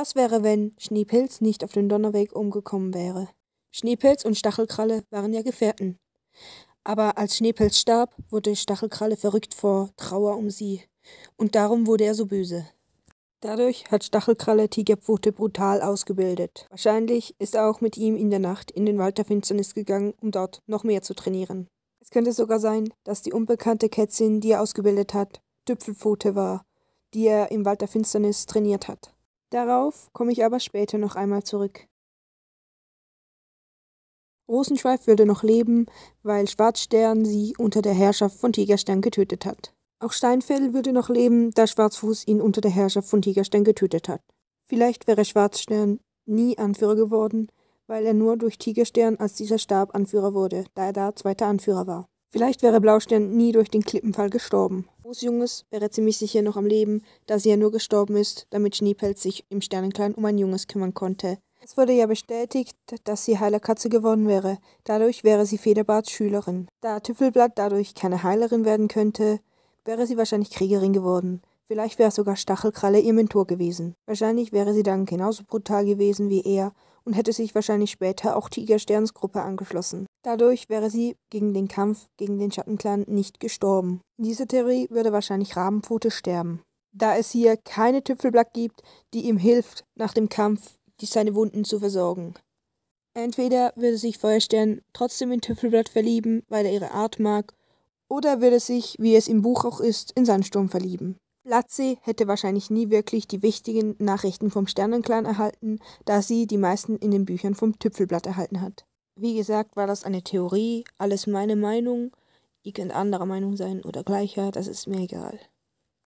Was wäre, wenn Schneepilz nicht auf dem Donnerweg umgekommen wäre? Schneepilz und Stachelkralle waren ja Gefährten. Aber als Schneepilz starb, wurde Stachelkralle verrückt vor Trauer um sie. Und darum wurde er so böse. Dadurch hat Stachelkralle Tigerpfote brutal ausgebildet. Wahrscheinlich ist er auch mit ihm in der Nacht in den Wald der Finsternis gegangen, um dort noch mehr zu trainieren. Es könnte sogar sein, dass die unbekannte Kätzin, die er ausgebildet hat, Tüpfelpfote war, die er im Wald der Finsternis trainiert hat. Darauf komme ich aber später noch einmal zurück. Rosenschweif würde noch leben, weil Schwarzstern sie unter der Herrschaft von Tigerstern getötet hat. Auch Steinfell würde noch leben, da Schwarzfuß ihn unter der Herrschaft von Tigerstern getötet hat. Vielleicht wäre Schwarzstern nie Anführer geworden, weil er nur durch Tigerstern als dieser Stab Anführer wurde, da er da zweiter Anführer war. Vielleicht wäre Blaustern nie durch den Klippenfall gestorben, Fußjunges wäre ziemlich sicher noch am Leben, da sie ja nur gestorben ist, damit Schneepelz sich im Sternenklein um ein Junges kümmern konnte. Es wurde ja bestätigt, dass sie heiler Katze geworden wäre. Dadurch wäre sie Federbarts Schülerin. Da Tüffelblatt dadurch keine Heilerin werden könnte, wäre sie wahrscheinlich Kriegerin geworden. Vielleicht wäre sogar Stachelkralle ihr Mentor gewesen. Wahrscheinlich wäre sie dann genauso brutal gewesen wie er und hätte sich wahrscheinlich später auch Tigersterns Gruppe angeschlossen. Dadurch wäre sie gegen den Kampf gegen den Schattenclan nicht gestorben. In dieser Theorie würde wahrscheinlich Rabenpfote sterben, da es hier keine Tüpfelblatt gibt, die ihm hilft, nach dem Kampf seine Wunden zu versorgen. Entweder würde sich Feuerstern trotzdem in Tüpfelblatt verlieben, weil er ihre Art mag, oder würde sich, wie es im Buch auch ist, in Sandsturm verlieben. Platzi hätte wahrscheinlich nie wirklich die wichtigen Nachrichten vom Sternenclan erhalten, da sie die meisten in den Büchern vom Tüpfelblatt erhalten hat. Wie gesagt, war das eine Theorie, alles meine Meinung. Ihr könnt anderer Meinung sein oder gleicher, das ist mir egal.